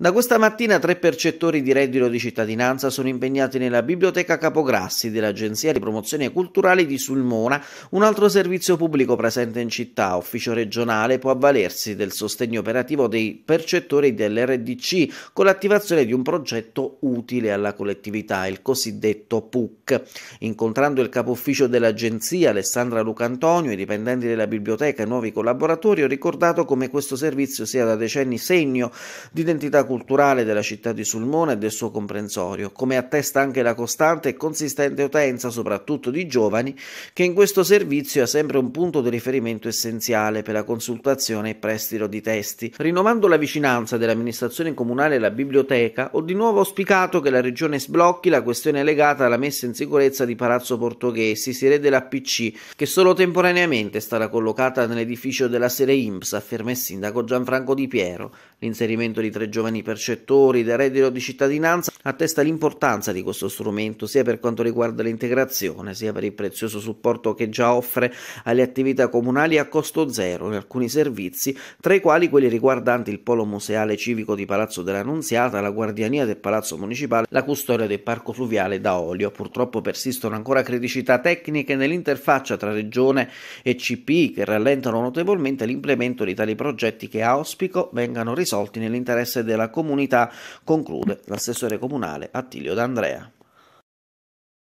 Da questa mattina tre percettori di reddito di cittadinanza sono impegnati nella Biblioteca Capograssi dell'Agenzia di Promozione Culturale di Sulmona, un altro servizio pubblico presente in città, ufficio regionale, può avvalersi del sostegno operativo dei percettori dell'RDC con l'attivazione di un progetto utile alla collettività, il cosiddetto PUC. Incontrando il capo ufficio dell'Agenzia, Alessandra Lucantonio, i dipendenti della biblioteca e nuovi collaboratori, ho ricordato come questo servizio sia da decenni segno di identità culturale della città di Sulmona e del suo comprensorio, come attesta anche la costante e consistente utenza, soprattutto di giovani, che in questo servizio è sempre un punto di riferimento essenziale per la consultazione e prestito di testi. Rinnovando la vicinanza dell'amministrazione comunale alla biblioteca, ho di nuovo auspicato che la regione sblocchi la questione legata alla messa in sicurezza di Palazzo Portoghesi, sede dell'APC, che solo temporaneamente sarà collocata nell'edificio della sede IMPS, afferma il sindaco Gianfranco Di Piero. L'inserimento di tre giovani cittadini percettori del reddito di cittadinanza attesta l'importanza di questo strumento sia per quanto riguarda l'integrazione sia per il prezioso supporto che già offre alle attività comunali a costo zero in alcuni servizi, tra i quali quelli riguardanti il polo museale civico di Palazzo della Nunziata, la guardiania del Palazzo Municipale, la custodia del Parco Fluviale da Olio. Purtroppo persistono ancora criticità tecniche nell'interfaccia tra Regione e CPI che rallentano notevolmente l'implemento di tali progetti che auspico vengano risolti nell'interesse della comunità, conclude l'assessore comunale comunale Attilio D'Andrea.